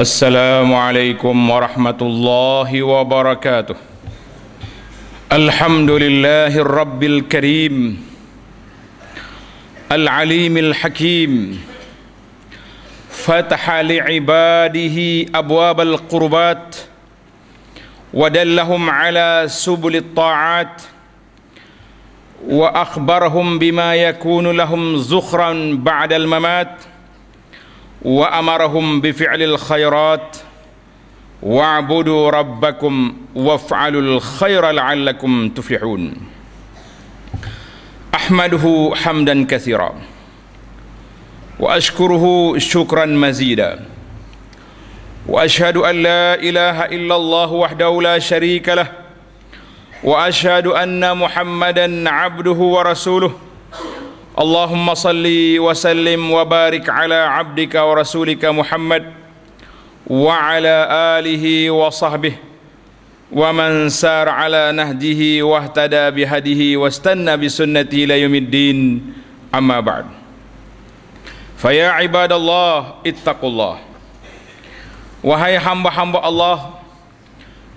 السلام عليكم ورحمة الله وبركاته الحمد لله الرب الكريم العليم الحكيم فتح لعباده أبواب القربات ودلهم على سبل الطاعات وأخبرهم بما يكون لهم زخرا بعد الممات وأمرهم بفعل الخيرات واعبدوا ربكم وافعلوا الخير لعلكم تفلحون أحمده حمدا كثيرا وأشكره شكرا مزيدا وأشهد أن لا إله إلا الله وحده لا شريك له وأشهد أن محمدا عبده ورسوله اللهم صل وسلم وبارك على عبدك ورسولك محمد وعلى اله وصحبه ومن سار على نهجه واهتدى بهديه واستنى بسنته الى يوم الدين اما بعد فيا عباد الله اتقوا الله وهي حمب حمب الله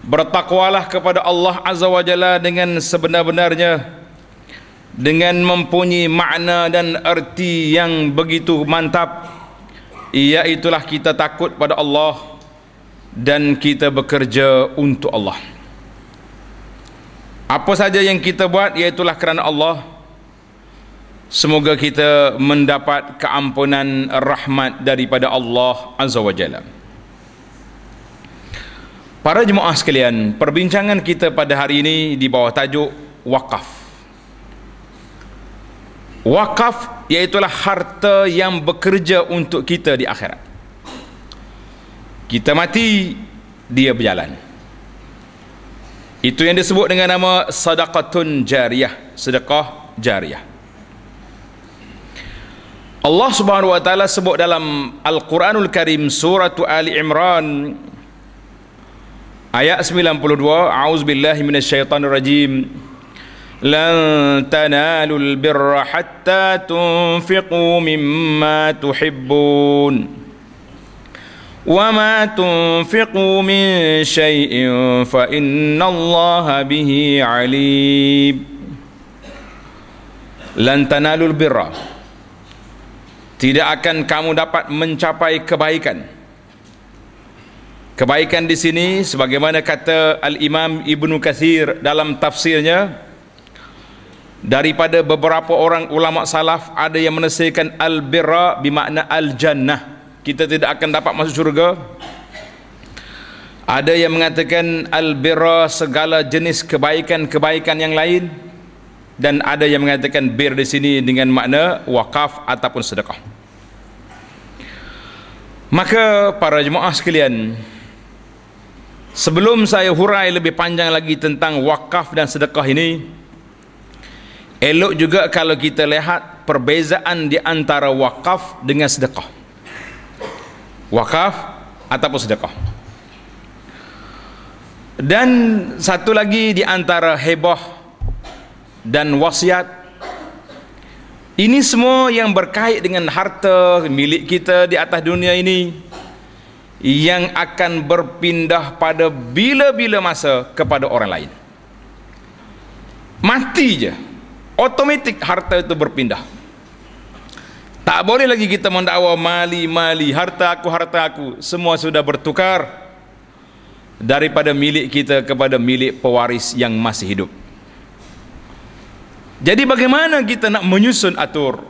bertakwalah kepada Allah Azza wa Jalla dengan sebenar-benarnya dengan mempunyai makna dan erti yang begitu mantap iaitulah kita takut pada Allah dan kita bekerja untuk Allah apa saja yang kita buat iaitulah kerana Allah semoga kita mendapat keampunan rahmat daripada Allah Azza wa Jalla para jemaah sekalian perbincangan kita pada hari ini di bawah tajuk wakaf Wakaf iaitulah harta yang bekerja untuk kita di akhirat. Kita mati, dia berjalan. Itu yang disebut dengan nama sadaqatun jariah, sedekah jariah. Allah Subhanahu wa taala sebut dalam Al-Quranul Karim surah Ali Imran ayat 92 auzubillahi minasyaitonirrajim rajim لن تنالوا البر حتى تنفقوا مما تحبون وما تنفقوا من شيء فإن الله به عليم لن تنالوا البر tidak akan kamu dapat mencapai kebaikan kebaikan di sini sebagaimana kata al-imam Ibn kathir dalam tafsirnya daripada beberapa orang ulama salaf ada yang menafsirkan al-birra bermakna al-jannah kita tidak akan dapat masuk syurga ada yang mengatakan al-birra segala jenis kebaikan-kebaikan yang lain dan ada yang mengatakan bir di sini dengan makna wakaf ataupun sedekah maka para jemaah sekalian sebelum saya hurai lebih panjang lagi tentang wakaf dan sedekah ini Elok juga kalau kita lihat perbezaan di antara wakaf dengan sedekah. Wakaf ataupun sedekah. Dan satu lagi di antara heboh dan wasiat ini semua yang berkait dengan harta milik kita di atas dunia ini yang akan berpindah pada bila-bila masa kepada orang lain. Mati je otomatik harta itu berpindah tak boleh lagi kita mendakwa mali mali harta aku harta aku semua sudah bertukar daripada milik kita kepada milik pewaris yang masih hidup jadi bagaimana kita nak menyusun atur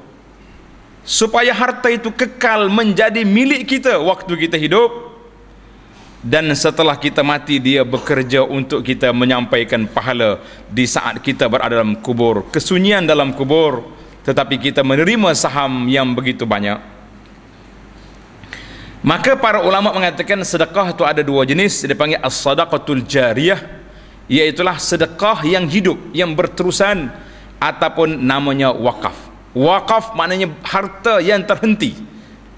supaya harta itu kekal menjadi milik kita waktu kita hidup dan setelah kita mati dia bekerja untuk kita menyampaikan pahala di saat kita berada dalam kubur kesunyian dalam kubur tetapi kita menerima saham yang begitu banyak maka para ulama mengatakan sedekah itu ada dua jenis dia panggil as-sadaqatul jariyah iaitulah sedekah yang hidup yang berterusan ataupun namanya wakaf wakaf maknanya harta yang terhenti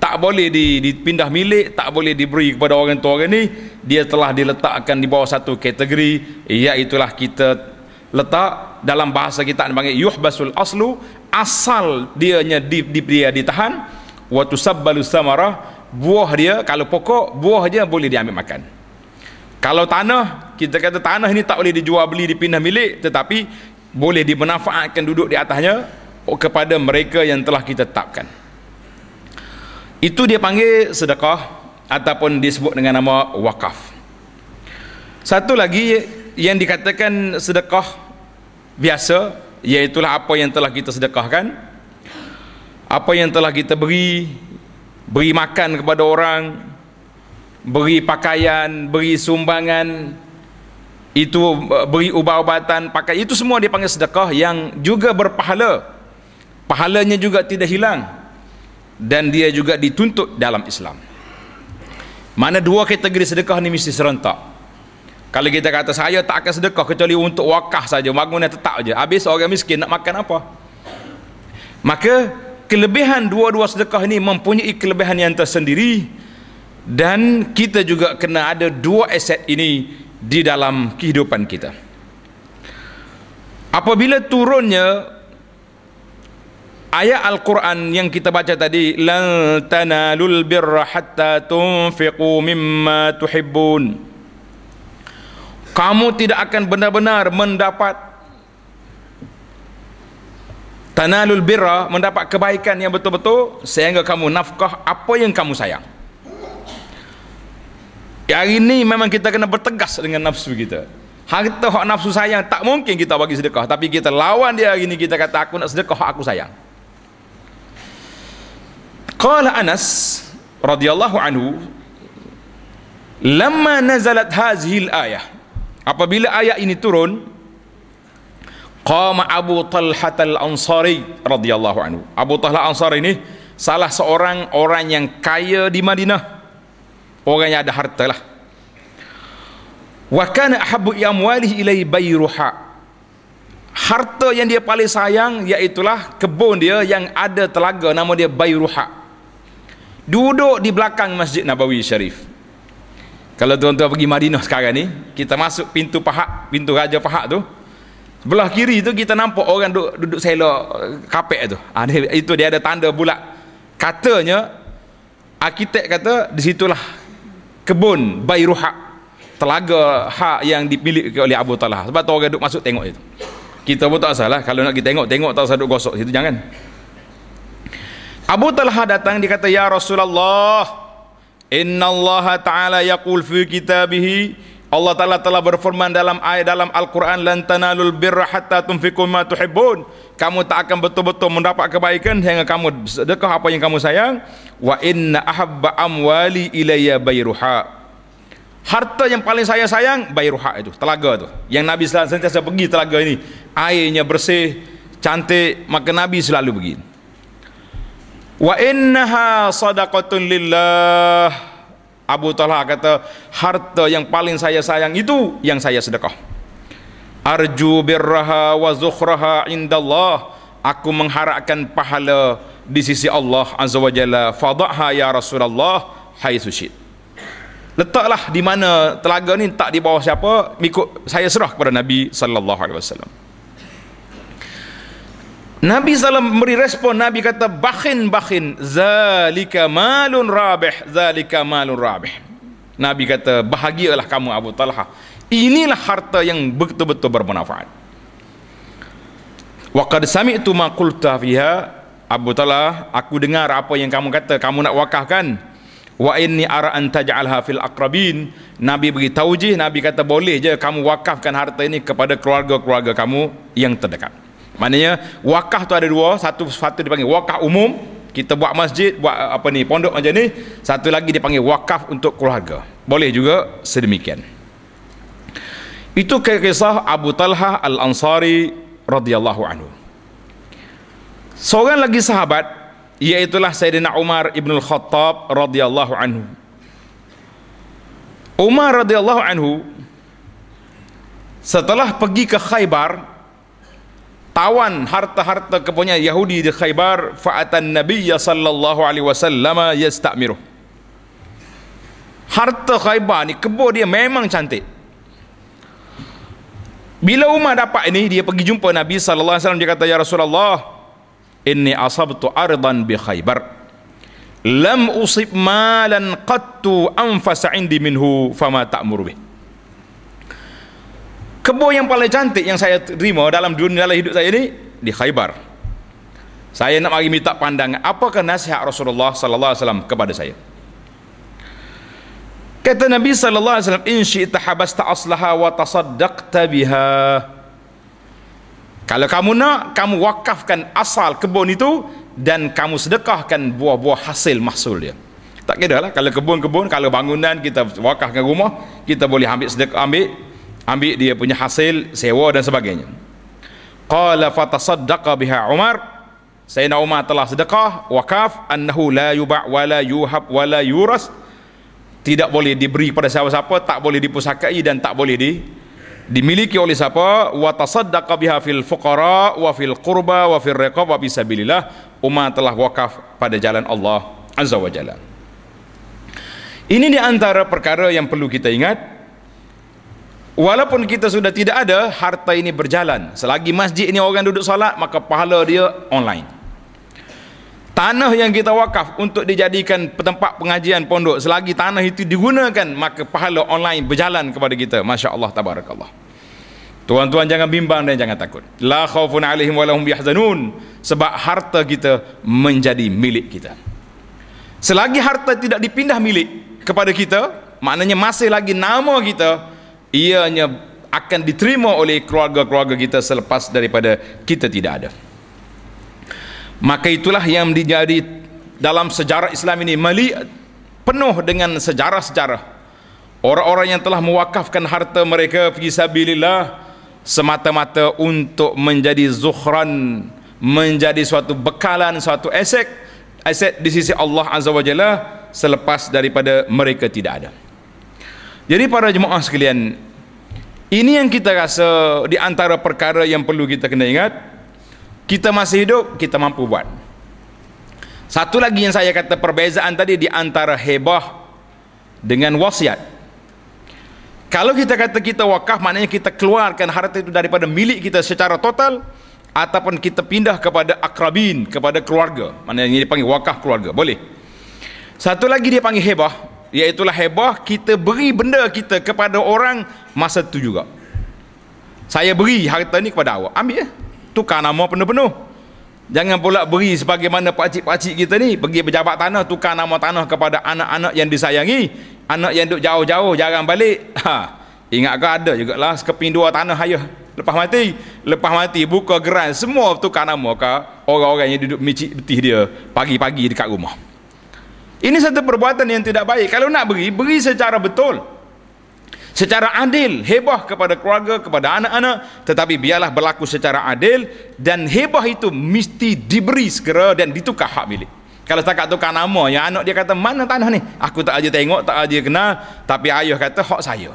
tak boleh dipindah milik, tak boleh diberi kepada orang tua orang ni, dia telah diletakkan di bawah satu kategori, iaitulah kita letak dalam bahasa kita yang panggil yuhbasul aslu, asal dianya di, di, dia ditahan, watu sabbalu samarah, buah dia, kalau pokok, buah dia boleh diambil makan. Kalau tanah, kita kata tanah ini tak boleh dijual beli, dipindah milik, tetapi boleh dimanfaatkan duduk di atasnya kepada mereka yang telah kita tetapkan. Itu dia panggil sedekah ataupun disebut dengan nama wakaf. Satu lagi yang dikatakan sedekah biasa iaitu apa yang telah kita sedekahkan. Apa yang telah kita beri beri makan kepada orang, beri pakaian, beri sumbangan itu eh, beri ubat-ubatan, pakai itu semua dipanggil sedekah yang juga berpahala. Pahalanya juga tidak hilang dan dia juga dituntut dalam Islam mana dua kategori sedekah ni mesti serentak kalau kita kata saya tak akan sedekah kecuali untuk wakah saja bangunan tetap saja habis orang miskin nak makan apa maka kelebihan dua-dua sedekah ini mempunyai kelebihan yang tersendiri dan kita juga kena ada dua aset ini di dalam kehidupan kita apabila turunnya Ayat Al-Quran yang kita baca tadi lan tanalul birra hatta tunfiqu mimma tuhibbun Kamu tidak akan benar-benar mendapat tanalul birra mendapat kebaikan yang betul-betul sehingga kamu nafkah apa yang kamu sayang. Ya, hari ini memang kita kena bertegas dengan nafsu kita. Harta hak nafsu sayang tak mungkin kita bagi sedekah tapi kita lawan dia hari ini kita kata aku nak sedekah aku sayang. Qala Anas radhiyallahu anhu lamma nazalat hazihi al-ayah. Apabila ayat ini turun qama Abu Talhah al-Ansari radhiyallahu anhu. Abu Talhah Ansari ini salah seorang orang yang kaya di Madinah. Orang yang ada harta lah. Wa kana ahabbu amwalihi ilai Bayruha. Harta yang dia paling sayang iaitulah kebun dia yang ada telaga nama dia Bayruha duduk di belakang Masjid Nabawi Syarif. Kalau tuan-tuan pergi Madinah sekarang ni, kita masuk pintu Pahak, pintu Raja Pahak tu. Sebelah kiri tu kita nampak orang duduk, duduk selok eh, kapek tu. Ha, dia, itu dia ada tanda bulat. Katanya arkitek kata di situlah kebun Bayruha telaga hak yang dipilih oleh Abu Talha. Sebab tu orang duduk masuk tengok itu. Kita pun tak salah kalau nak kita tengok, tengok tak usah duduk gosok situ jangan. Abu Talha datang dia kata ya Rasulullah innallaha ta'ala yaqul fi kitabihi Allah Taala telah berfirman dalam ayat dalam Al-Quran lan tanalul birra hatta tunfiqu Kamu tak akan betul-betul mendapat kebaikan hingga kamu sedekah apa yang kamu sayang. Wa inna ahabba amwali ilayya bayruha. Harta yang paling saya sayang bayruha itu, telaga tu. Yang Nabi selalu sentiasa pergi telaga ini. Airnya bersih, cantik, maka Nabi selalu begini wa innaha sadaqatun lillah Abu Talha kata harta yang paling saya sayang itu yang saya sedekah arju birraha wa zukhraha indallah aku mengharapkan pahala di sisi Allah azza wa jalla fadha ya rasulullah hai sushit letaklah di mana telaga ni tak di bawah siapa saya serah kepada nabi sallallahu alaihi wasallam Nabi salam beri respon, Nabi kata, bakhin bakhin, zalika malun rabih, zalika malun rabih. Nabi kata, bahagialah kamu Abu Talha. Inilah harta yang betul-betul bermanfaat. Waqad sami'tu ma qulta fiha Abu Talha, aku dengar apa yang kamu kata, kamu nak wakafkan. Wa inni ara an taj'alha fil aqrabin. Nabi beri taujih, Nabi kata boleh je kamu wakafkan harta ini kepada keluarga-keluarga kamu yang terdekat. Maknanya wakaf tu ada dua, satu satu dipanggil wakaf umum, kita buat masjid, buat uh, apa ni, pondok macam ni, satu lagi dipanggil wakaf untuk keluarga. Boleh juga sedemikian. Itu kisah Abu Talha Al-Ansari radhiyallahu anhu. Seorang lagi sahabat Iaitulah Sayyidina Umar Ibn Khattab radhiyallahu anhu Umar radhiyallahu anhu Setelah pergi ke Khaybar tawan harta-harta kepunyaan Yahudi di Khaybar fa'atan Nabiya sallallahu alaihi wasallam yastamiru harta Khaybar ni kebun dia memang cantik bila Umar dapat ini dia pergi jumpa Nabi sallallahu alaihi wasallam dia kata ya Rasulullah inni asabtu ardan bi Khaybar lam usib malan qattu anfas indi minhu fama ta'muru kebun yang paling cantik yang saya terima dalam dunia dalam hidup saya ini di Khaybar saya nak mari minta pandangan apakah nasihat Rasulullah sallallahu alaihi wasallam kepada saya kata Nabi sallallahu alaihi wasallam in syi'ta habasta aslaha wa tasaddaqta biha kalau kamu nak kamu wakafkan asal kebun itu dan kamu sedekahkan buah-buah hasil mahsul dia tak kira lah kalau kebun-kebun kalau bangunan kita wakafkan rumah kita boleh ambil sedekah ambil ambil dia punya hasil sewa dan sebagainya qala fatasaddaqa biha umar sayyidina umar telah sedekah wakaf annahu la yuba' wa la yuhab wa la yuras tidak boleh diberi pada siapa-siapa tak boleh dipusakai dan tak boleh di dimiliki oleh siapa wa tasaddaqa biha fil fuqara wa fil qurba wa fil riqab wa fi umar telah wakaf pada jalan Allah azza wa ini diantara perkara yang perlu kita ingat Walaupun kita sudah tidak ada, harta ini berjalan. Selagi masjid ini orang duduk salat, maka pahala dia online. Tanah yang kita wakaf untuk dijadikan tempat pengajian pondok, selagi tanah itu digunakan, maka pahala online berjalan kepada kita. Masya Allah, tabarakallah. Tuan-tuan jangan bimbang dan jangan takut. La khawfun alaihim wa lahum Sebab harta kita menjadi milik kita. Selagi harta tidak dipindah milik kepada kita, maknanya masih lagi nama kita, ianya akan diterima oleh keluarga-keluarga kita selepas daripada kita tidak ada maka itulah yang menjadi dalam sejarah Islam ini mali penuh dengan sejarah-sejarah orang-orang yang telah mewakafkan harta mereka fi sabilillah semata-mata untuk menjadi zuhran menjadi suatu bekalan suatu aset aset di sisi Allah azza wajalla selepas daripada mereka tidak ada jadi para jemaah sekalian, ini yang kita rasa di antara perkara yang perlu kita kena ingat, kita masih hidup, kita mampu buat. Satu lagi yang saya kata perbezaan tadi di antara hebah dengan wasiat. Kalau kita kata kita wakaf, maknanya kita keluarkan harta itu daripada milik kita secara total ataupun kita pindah kepada akrabin, kepada keluarga. Maknanya ini dipanggil wakaf keluarga. Boleh. Satu lagi dia panggil hebah, Iaitulah heboh kita beri benda kita kepada orang masa tu juga. Saya beri harta ni kepada awak. Ambil. Tukar nama penuh-penuh. Jangan pula beri sebagaimana pakcik-pakcik kita ni. Pergi pejabat tanah, tukar nama tanah kepada anak-anak yang disayangi. Anak yang duduk jauh-jauh, jarang balik. Ha. Ingat ke ada juga lah sekeping dua tanah ayah. Lepas mati. Lepas mati, buka geran. Semua tukar nama ke orang-orang yang duduk micik betih dia. Pagi-pagi dekat rumah. Ini satu perbuatan yang tidak baik. Kalau nak beri, beri secara betul. Secara adil, heboh kepada keluarga, kepada anak-anak. Tetapi biarlah berlaku secara adil. Dan heboh itu mesti diberi segera dan ditukar hak milik. Kalau tak setakat tukar nama, yang anak dia kata, mana tanah ni? Aku tak ada tengok, tak ada kenal. Tapi ayah kata, hak saya.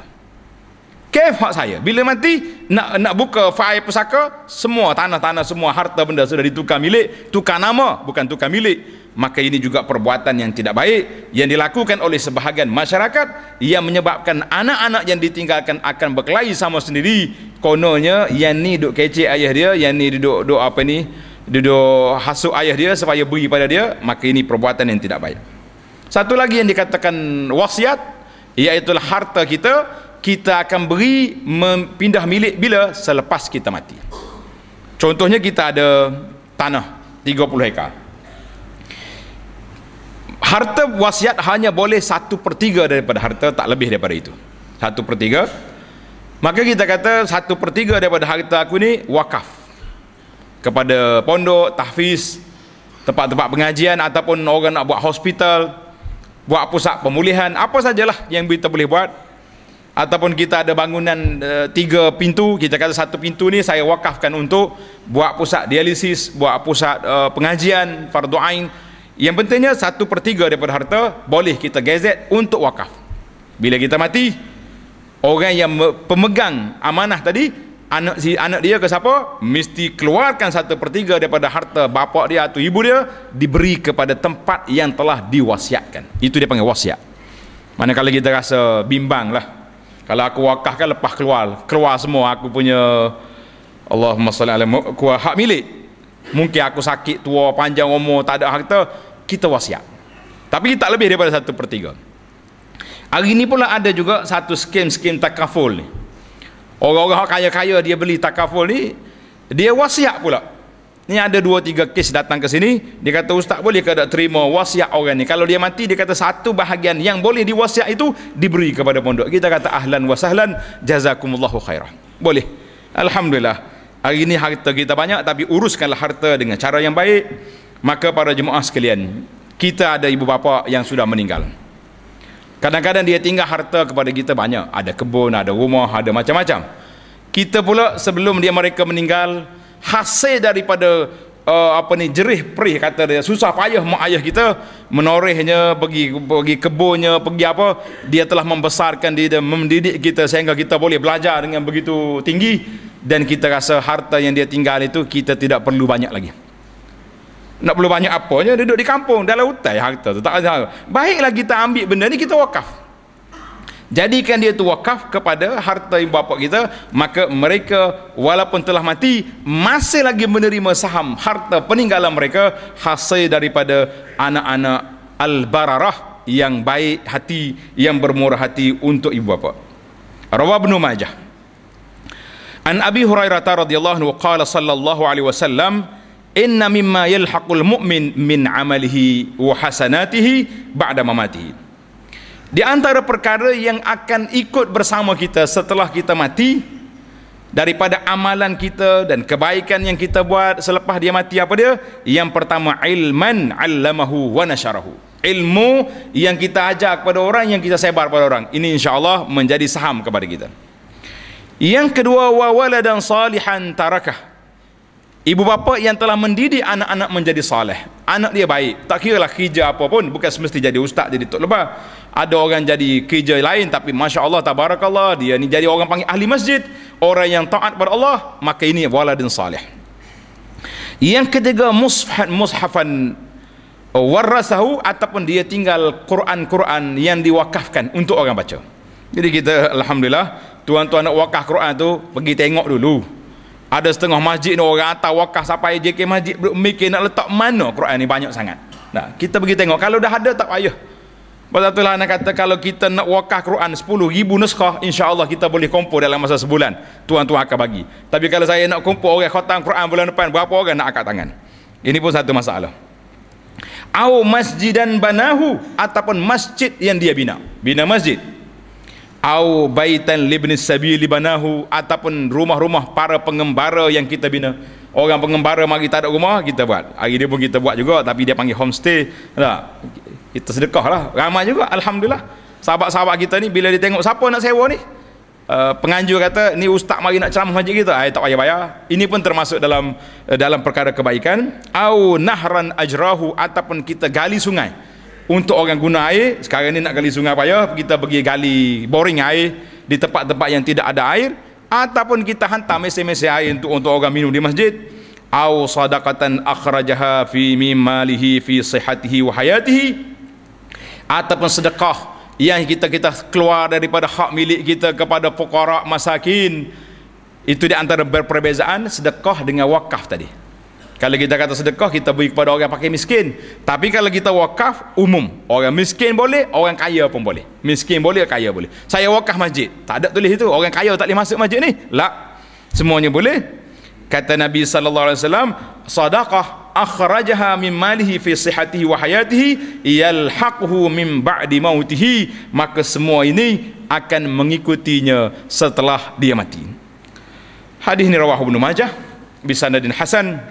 Kef hak saya. Bila mati, nak nak buka fail pusaka, semua tanah-tanah, semua harta benda sudah ditukar milik. Tukar nama, bukan tukar milik maka ini juga perbuatan yang tidak baik yang dilakukan oleh sebahagian masyarakat yang menyebabkan anak-anak yang ditinggalkan akan berkelahi sama sendiri kononnya yang ni duduk kecil ayah dia yang ni duduk duk apa ni duduk hasuk ayah dia supaya beri pada dia maka ini perbuatan yang tidak baik satu lagi yang dikatakan wasiat iaitu harta kita kita akan beri pindah milik bila selepas kita mati contohnya kita ada tanah 30 hektar harta wasiat hanya boleh satu per tiga daripada harta tak lebih daripada itu satu per tiga maka kita kata satu per tiga daripada harta aku ni wakaf kepada pondok, tahfiz tempat-tempat pengajian ataupun orang nak buat hospital buat pusat pemulihan apa sajalah yang kita boleh buat ataupun kita ada bangunan uh, tiga pintu kita kata satu pintu ni saya wakafkan untuk buat pusat dialisis buat pusat uh, pengajian fardu'ain yang pentingnya satu per tiga daripada harta boleh kita gazet untuk wakaf. Bila kita mati, orang yang pemegang amanah tadi, anak si anak dia ke siapa, mesti keluarkan satu per tiga daripada harta bapa dia atau ibu dia, diberi kepada tempat yang telah diwasiatkan. Itu dia panggil wasiat. Mana kalau kita rasa bimbang lah. Kalau aku wakafkan lepas keluar, keluar semua aku punya Allahumma salli ala hak milik mungkin aku sakit tua panjang umur tak ada harta kita wasiat tapi tak lebih daripada satu per tiga hari ini pula ada juga satu skim-skim takaful ni orang-orang kaya-kaya dia beli takaful ni dia wasiat pula ni ada dua tiga kes datang ke sini dia kata ustaz boleh ke tak terima wasiat orang ni kalau dia mati dia kata satu bahagian yang boleh diwasiat itu diberi kepada pondok kita kata ahlan wasahlan jazakumullahu khairah boleh Alhamdulillah hari ini harta kita banyak tapi uruskanlah harta dengan cara yang baik maka para jemaah sekalian kita ada ibu bapa yang sudah meninggal kadang-kadang dia tinggal harta kepada kita banyak ada kebun ada rumah ada macam-macam kita pula sebelum dia mereka meninggal hasil daripada uh, apa ni jerih perih kata dia susah payah mak ayah kita menorehnya pergi pergi kebunnya pergi apa dia telah membesarkan dia mendidik kita sehingga kita boleh belajar dengan begitu tinggi dan kita rasa harta yang dia tinggal itu kita tidak perlu banyak lagi nak perlu banyak apa-apa, apanya duduk di kampung dalam hutan harta tu tak ada baiklah kita ambil benda ni kita wakaf jadikan dia tu wakaf kepada harta ibu bapa kita maka mereka walaupun telah mati masih lagi menerima saham harta peninggalan mereka hasil daripada anak-anak al-bararah yang baik hati yang bermurah hati untuk ibu bapa Rawa bin Majah An Abi Hurairah radhiyallahu anhu qala sallallahu alaihi wasallam inna mimma yalhaqul mu'min min amalihi wa hasanatihi ba'da mamatihi. Di antara perkara yang akan ikut bersama kita setelah kita mati daripada amalan kita dan kebaikan yang kita buat selepas dia mati apa dia? Yang pertama ilman 'allamahu wa nasharahu. Ilmu yang kita ajar kepada orang yang kita sebar kepada orang. Ini insya-Allah menjadi saham kepada kita. Yang kedua wa waladan salihan tarakah. Ibu bapa yang telah mendidik anak-anak menjadi saleh. Anak dia baik. Tak kira lah kerja apa pun, bukan semesti jadi ustaz, jadi tok lebah. Ada orang jadi kerja lain tapi masya-Allah tabarakallah dia ni jadi orang panggil ahli masjid, orang yang taat kepada Allah, maka ini waladan salih. Yang ketiga mushafan mushafan warasahu ataupun dia tinggal Quran-Quran yang diwakafkan untuk orang baca. Jadi kita alhamdulillah tuan-tuan nak wakah Quran tu pergi tengok dulu ada setengah masjid ni orang atas wakaf sampai JK masjid belum mikir nak letak mana Quran ni banyak sangat nah, kita pergi tengok kalau dah ada tak payah sebab tu lah anak kata kalau kita nak wakah Quran 10 ribu nuskah insyaAllah kita boleh kumpul dalam masa sebulan tuan-tuan akan bagi tapi kalau saya nak kumpul orang khotam Quran bulan depan berapa orang nak akat tangan ini pun satu masalah au masjidan banahu ataupun masjid yang dia bina bina masjid au baitan libni sabili banahu ataupun rumah-rumah para pengembara yang kita bina orang pengembara mari tak ada rumah kita buat hari dia pun kita buat juga tapi dia panggil homestay tak? kita sedekah lah ramai juga Alhamdulillah sahabat-sahabat kita ni bila dia tengok siapa nak sewa ni Uh, penganjur kata ni ustaz mari nak ceramah masjid kita ai tak payah bayar ini pun termasuk dalam uh, dalam perkara kebaikan au nahran ajrahu ataupun kita gali sungai untuk orang guna air sekarang ni nak gali sungai payah kita pergi gali boring air di tempat-tempat yang tidak ada air ataupun kita hantar mesin-mesin air untuk untuk orang minum di masjid au sadaqatan akhrajaha fi mimalihi fi sihatihi wa hayatihi ataupun sedekah yang kita kita keluar daripada hak milik kita kepada fuqara masakin itu di antara perbezaan sedekah dengan wakaf tadi kalau kita kata sedekah, kita beri kepada orang pakai miskin. Tapi kalau kita wakaf, umum. Orang miskin boleh, orang kaya pun boleh. Miskin boleh, kaya boleh. Saya wakaf masjid. Tak ada tulis itu. Orang kaya tak boleh masuk masjid ni. Lah. Semuanya boleh. Kata Nabi SAW, Sadaqah akhrajaha min malihi fi sihatihi wa hayatihi yalhaquhu min ba'di mautihi maka semua ini akan mengikutinya setelah dia mati hadis ini rawahu ibn majah bisanadin hasan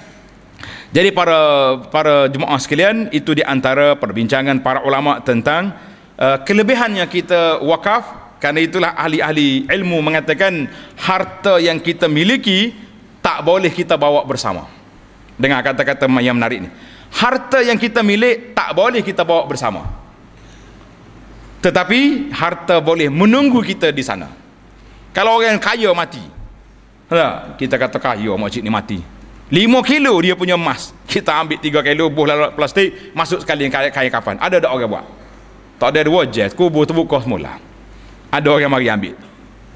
jadi para para jemaah sekalian, itu di antara perbincangan para ulama tentang uh, kelebihannya kita wakaf kerana itulah ahli-ahli ilmu mengatakan harta yang kita miliki tak boleh kita bawa bersama. Dengar kata-kata yang menarik ni. Harta yang kita milik tak boleh kita bawa bersama. Tetapi harta boleh menunggu kita di sana. Kalau orang kaya mati. Lah, kita kata kaya makcik ni mati. Lima kilo dia punya emas kita ambil tiga kilo buh lalat plastik masuk sekali kain, kaya kapan ada tak orang buat tak ada dua je kubur terbuka semula ada orang yang mari ambil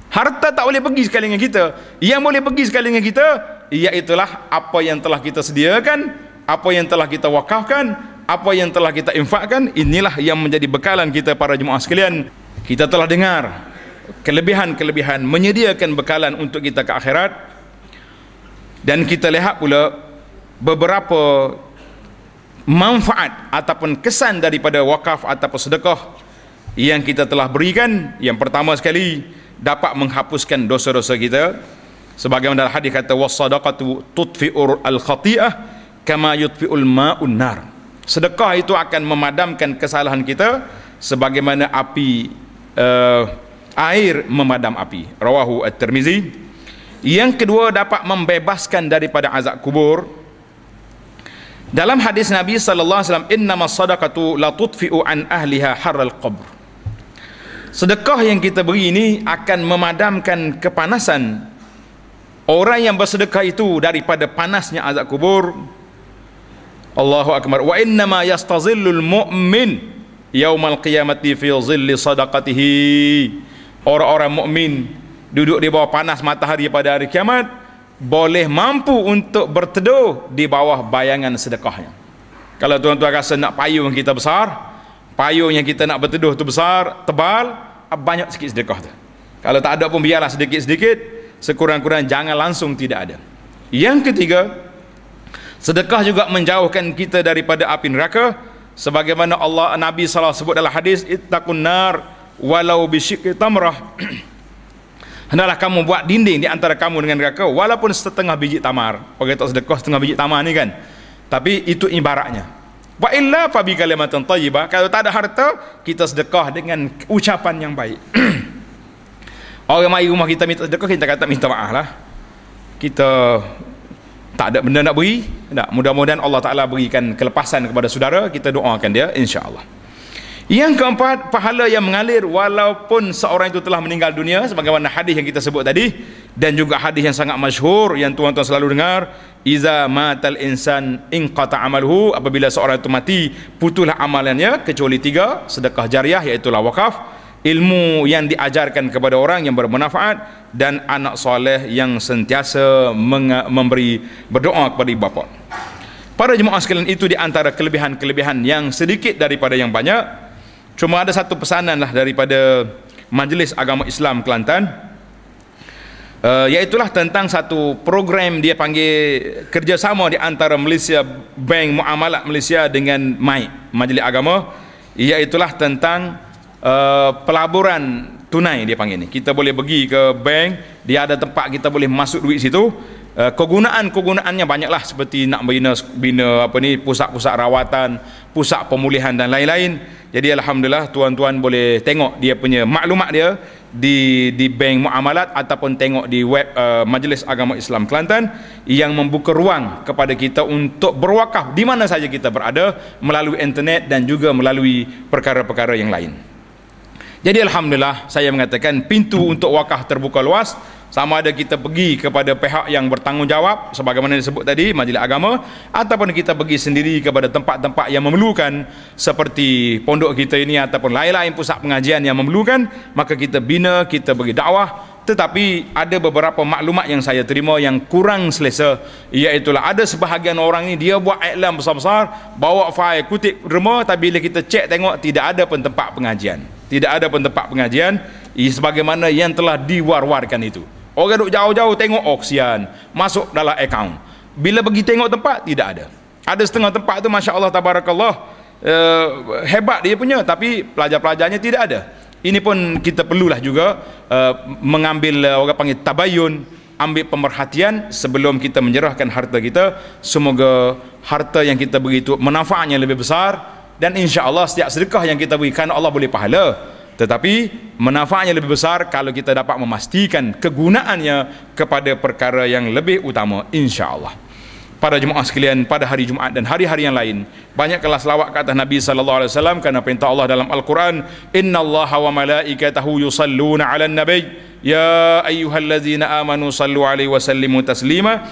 harta tak boleh pergi sekali dengan kita yang boleh pergi sekali dengan kita iaitulah apa yang telah kita sediakan apa yang telah kita wakafkan apa yang telah kita infakkan inilah yang menjadi bekalan kita para jemaah sekalian kita telah dengar kelebihan-kelebihan menyediakan bekalan untuk kita ke akhirat dan kita lihat pula beberapa manfaat ataupun kesan daripada wakaf ataupun sedekah yang kita telah berikan yang pertama sekali dapat menghapuskan dosa-dosa kita sebagaimana dalam hadis kata wasadaqatu tutfi'ur al-khati'ah kama yutfi'ul ma'un nar sedekah itu akan memadamkan kesalahan kita sebagaimana api uh, air memadam api rawahu at-tirmizi yang kedua dapat membebaskan daripada azab kubur dalam hadis Nabi sallallahu alaihi wasallam innamas sadaqatu la tudfi'u an ahliha harral qabr sedekah yang kita beri ini akan memadamkan kepanasan orang yang bersedekah itu daripada panasnya azab kubur Allahu akbar wa innamas yastazillul mu'min yaumal qiyamati fi zilli sadaqatihi orang-orang mukmin duduk di bawah panas matahari pada hari kiamat boleh mampu untuk berteduh di bawah bayangan sedekahnya kalau tuan-tuan rasa nak payung kita besar payung yang kita nak berteduh tu besar tebal banyak sikit sedekah tu kalau tak ada pun biarlah sedikit-sedikit sekurang-kurang jangan langsung tidak ada yang ketiga sedekah juga menjauhkan kita daripada api neraka sebagaimana Allah Nabi SAW sebut dalam hadis ittaqun nar walau bisyik tamrah hendaklah kamu buat dinding di antara kamu dengan neraka walaupun setengah biji tamar orang tak oh, sedekah setengah biji tamar ni kan tapi itu ibaratnya wa illa fa bi kalimatin tayyibah kalau tak ada harta kita sedekah dengan ucapan yang baik orang mai rumah kita minta sedekah kita kata minta maaf lah kita tak ada benda nak beri tak mudah-mudahan Allah Taala berikan kelepasan kepada saudara kita doakan dia insyaallah yang keempat, pahala yang mengalir walaupun seorang itu telah meninggal dunia sebagaimana hadis yang kita sebut tadi dan juga hadis yang sangat masyhur yang tuan-tuan selalu dengar, iza matal insan inqata amalhu apabila seorang itu mati putulah amalannya kecuali tiga, sedekah jariah iaitu wakaf, ilmu yang diajarkan kepada orang yang bermanfaat dan anak soleh yang sentiasa memberi berdoa kepada ibu bapa. Para jemaah sekalian itu di antara kelebihan-kelebihan yang sedikit daripada yang banyak Cuma ada satu pesanan lah daripada Majlis Agama Islam Kelantan uh, Iaitulah tentang satu program dia panggil kerjasama di antara Malaysia Bank Muamalat Malaysia dengan MAI Majlis Agama Iaitulah tentang uh, pelaburan tunai dia panggil ni Kita boleh pergi ke bank Dia ada tempat kita boleh masuk duit situ eh, kegunaan-kegunaannya banyaklah seperti nak bina, bina apa ni pusat-pusat rawatan, pusat pemulihan dan lain-lain. Jadi alhamdulillah tuan-tuan boleh tengok dia punya maklumat dia di di bank muamalat ataupun tengok di web uh, Majlis Agama Islam Kelantan yang membuka ruang kepada kita untuk berwakaf di mana saja kita berada melalui internet dan juga melalui perkara-perkara yang lain. Jadi Alhamdulillah saya mengatakan pintu untuk Wakah terbuka luas sama ada kita pergi kepada pihak yang bertanggungjawab sebagaimana disebut tadi majlis agama ataupun kita pergi sendiri kepada tempat-tempat yang memerlukan seperti pondok kita ini ataupun lain-lain pusat pengajian yang memerlukan maka kita bina, kita bagi dakwah tetapi ada beberapa maklumat yang saya terima yang kurang selesa iaitu ada sebahagian orang ini dia buat iklan besar-besar bawa fail kutip rumah tapi bila kita cek tengok tidak ada pun tempat pengajian tidak ada pun tempat pengajian sebagaimana yang telah diwar-warkan itu. Orang duk jauh-jauh tengok oksian oh, masuk dalam akaun. Bila pergi tengok tempat tidak ada. Ada setengah tempat tu masya-Allah tabarakallah uh, hebat dia punya tapi pelajar-pelajarnya tidak ada. Ini pun kita perlulah juga uh, mengambil uh, orang panggil tabayun ambil pemerhatian sebelum kita menyerahkan harta kita semoga harta yang kita beri itu manfaatnya lebih besar dan insya Allah setiap sedekah yang kita berikan Allah boleh pahala tetapi manfaatnya lebih besar kalau kita dapat memastikan kegunaannya kepada perkara yang lebih utama insya Allah pada jemaah sekalian pada hari Jumaat dan hari-hari yang lain banyak kelas lawak kata Nabi sallallahu alaihi wasallam kerana perintah Allah dalam Al-Quran innallaha wa malaikatahu yusalluna 'alan nabiy ya ayyuhallazina amanu sallu 'alaihi wa sallimu taslima